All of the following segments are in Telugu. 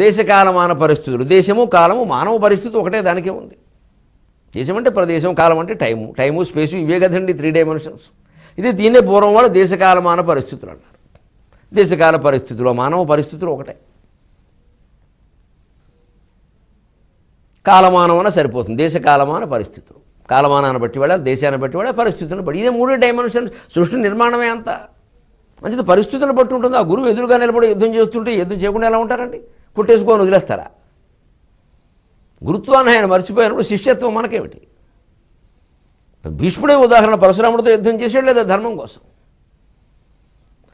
దేశకాలమాన పరిస్థితులు దేశము కాలము మానవ పరిస్థితి ఒకటే దానికే ఉంది దేశం అంటే ప్రదేశం కాలం అంటే టైము టైము స్పేసు ఇవే కదండి త్రీ డైమెన్షన్స్ ఇది దీనే పూర్వం వాళ్ళు దేశకాలమాన పరిస్థితులు అంటారు దేశకాల పరిస్థితులు మానవ పరిస్థితులు ఒకటే కాలమానమన సరిపోతుంది దేశకాలమాన పరిస్థితులు కాలమానాన్ని బట్టి వాళ్ళ దేశాన్ని బట్టి వాళ్ళ పరిస్థితులను బట్టి ఇదే మూడు డైమెన్షన్స్ సృష్టి నిర్మాణమే అంతా మంచిది పరిస్థితులను బట్టి ఉంటుంది ఆ గురువు ఎదురుగా నిలబడి యుద్ధం చేస్తుంటే యుద్ధం చేయకుండా ఎలా ఉంటారండి పుట్టేసుకొని వదిలేస్తారా గురుత్వాన్ని ఆయన మర్చిపోయినప్పుడు శిష్యత్వం మనకేమిటి భీష్ముడే ఉదాహరణ పరశురాముడితో యుద్ధం చేసాడు లేదా ధర్మం కోసం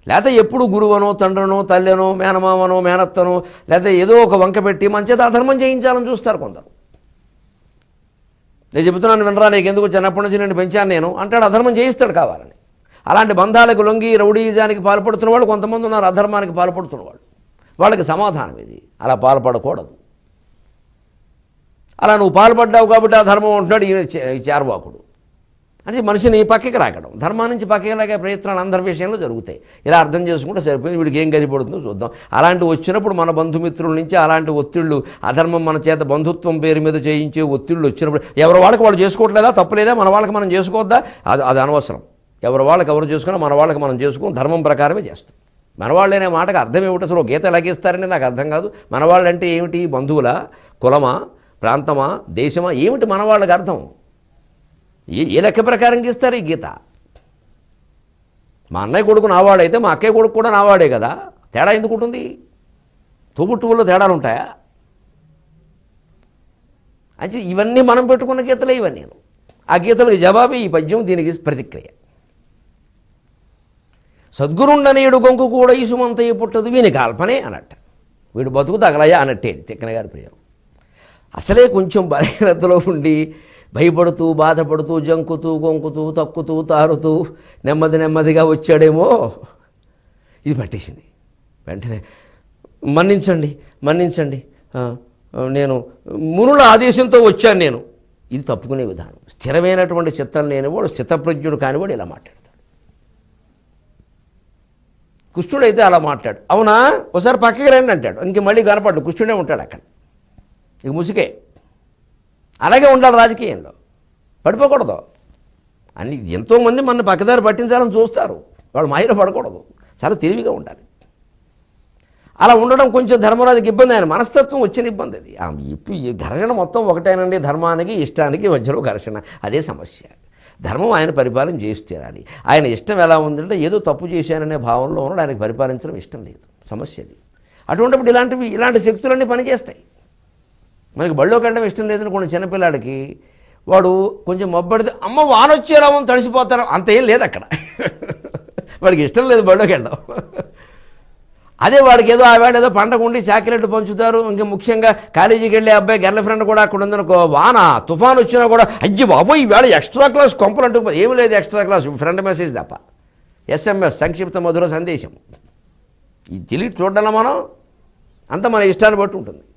లేకపోతే ఎప్పుడు గురువనో తండ్రనో తల్లెనో మేనమామనో మేనత్తనో లేదా ఏదో ఒక వంక పెట్టి మంచిది అధర్మం చేయించాలని చూస్తారు కొందరు నేను చెబుతున్నాను వినరా నీకు ఎందుకు చిన్నప్పటి నుంచి నేను పెంచాను నేను అంటాడు అధర్మం చేయిస్తాడు కావాలని అలాంటి బంధాలకు లొంగి రౌడీజానికి పాల్పడుతున్న వాళ్ళు కొంతమంది ఉన్నారు అధర్మానికి పాల్పడుతున్నవాళ్ళు వాళ్ళకి సమాధానం ఇది అలా పాల్పడకూడదు అలా నువ్వు పాల్పడ్డావు కాబట్టి ఆ ధర్మం ఉంటున్నాడు ఈయన చేరవాకుడు అంటే మనిషిని పక్కకి రాకడం ధర్మాన్ని నుంచి పక్కకి రాగే ప్రయత్నాలు అందరి విషయంలో జరుగుతాయి ఇలా అర్థం చేసుకుంటే సరిపోయింది వీడికి ఏం గది పడుతుందో చూద్దాం అలాంటి వచ్చినప్పుడు మన బంధుమిత్రుల నుంచి అలాంటి ఒత్తిళ్ళు అధర్మం మన చేత బంధుత్వం పేరు మీద చేయించే ఒత్తిళ్ళు వచ్చినప్పుడు ఎవరి వాళ్ళకి వాళ్ళు చేసుకోవట్లేదా తప్పలేదా మన వాళ్ళకి మనం చేసుకోవద్దా అది అది అనవసరం ఎవరి వాళ్ళకి ఎవరు చేసుకున్నా మన వాళ్ళకి మనం చేసుకుని ధర్మం ప్రకారమే చేస్తాం మనవాళ్ళు అనే మాటకు అర్థం ఏమిటి అసలు గీత ఎలాగేస్తారని నాకు అర్థం కాదు మనవాళ్ళు అంటే ఏమిటి బంధువుల కులమా ప్రాంతమా దేశమా ఏమిటి మనవాళ్ళకి అర్థం ఏ ఏ లెక్క ప్రకారం గీస్తారు ఈ గీత మా అన్నయ్య కొడుకు నావాడైతే మా అక్కయ్య కొడుకు కూడా నావాడే కదా తేడా ఎందుకు ఉంటుంది తోబుట్టువుల్లో తేడాలు ఉంటాయా అంటే ఇవన్నీ మనం పెట్టుకున్న గీతలే ఇవన్నీ ఆ గీతలకు జవాబు ఈ పద్యం దీనికి ప్రతిక్రియ సద్గురుండనేడు గొంకు కూడా ఇసుమంతయ్య పుట్టదు వీని కాల్పనే అనట్ట వీడు బతుకు తగలయ్యా అన్నట్టేది తిక్కన గారి ప్రియం అసలే కొంచెం బలహీనతలో ఉండి భయపడుతూ బాధపడుతూ జంకుతూ గొంకుతూ తక్కుతూ తారుతూ నెమ్మది నెమ్మదిగా వచ్చాడేమో ఇది పట్టేసింది వెంటనే మన్నించండి మన్నించండి నేను మునుల ఆదేశంతో వచ్చాను నేను ఇది తప్పుకునే విధానం స్థిరమైనటువంటి చిత్తం లేనివాడు చిత్తప్రజ్ఞుడు కానివాడు ఇలా మాట్లాడతాడు కుష్ఠుడు అయితే అలా మాట్లాడు అవునా ఒకసారి పక్కకి రండి అంటాడు ఇంక మళ్ళీ కనపడ్డు కుష్ఠుడే ఉంటాడు అక్కడ ఇక ముసుకే అలాగే ఉండాలి రాజకీయంలో పడిపోకూడదు అన్ని ఎంతోమంది మన పక్కదారి పట్టించాలని చూస్తారు వాళ్ళు మాయలు పడకూడదు చాలా తెలివిగా ఉండాలి అలా ఉండడం కొంచెం ధర్మరాజుకి ఇబ్బంది ఆయన మనస్తత్వం వచ్చిన ఇబ్బంది అది ఇప్పుడు ఘర్షణ మొత్తం ఒకటేనండి ధర్మానికి ఇష్టానికి మధ్యలో ఘర్షణ అదే సమస్య ధర్మం ఆయన పరిపాలన చేసి తీరాలి ఆయన ఇష్టం ఎలా ఉందంటే ఏదో తప్పు చేశాననే భావనలో ఉన్నాడు ఆయనకు పరిపాలించడం ఇష్టం లేదు సమస్య అది అటువంటిప్పుడు ఇలాంటివి ఇలాంటి శక్తులన్నీ పనిచేస్తాయి మనకి బళ్ళో కండం ఇష్టం లేదని కొన్ని చిన్నపిల్లాడికి వాడు కొంచెం మొబ్బడితే అమ్మ వానొచ్చేలా తడిసిపోతాను అంత ఏం లేదు అక్కడ వాడికి ఇష్టం లేదు బళ్ళోకి వెళ్ళడం అదే వాడికి ఏదో ఆవేళ ఏదో ఉండి చాక్లెట్లు పంచుతారు ఇంకా ముఖ్యంగా కాలేజీకి వెళ్ళే అబ్బాయి గర్ల్ ఫ్రెండ్ కూడా అక్కడ ఉందనుకో వాన తుఫాన్ వచ్చినా కూడా అయ్యి బాబోయ్ ఈవేళ ఎక్స్ట్రా క్లాస్ కొంపలు అంటూ ఏమి లేదు ఎక్స్ట్రా క్లాస్ ఫ్రెండ్ మెసేజ్ తప్ప ఎస్ఎంఎస్ సంక్షిప్త మధుర సందేశం ఇది తెలియ చూడాలా మనం అంత మన ఇష్టాన్ని బట్టి ఉంటుంది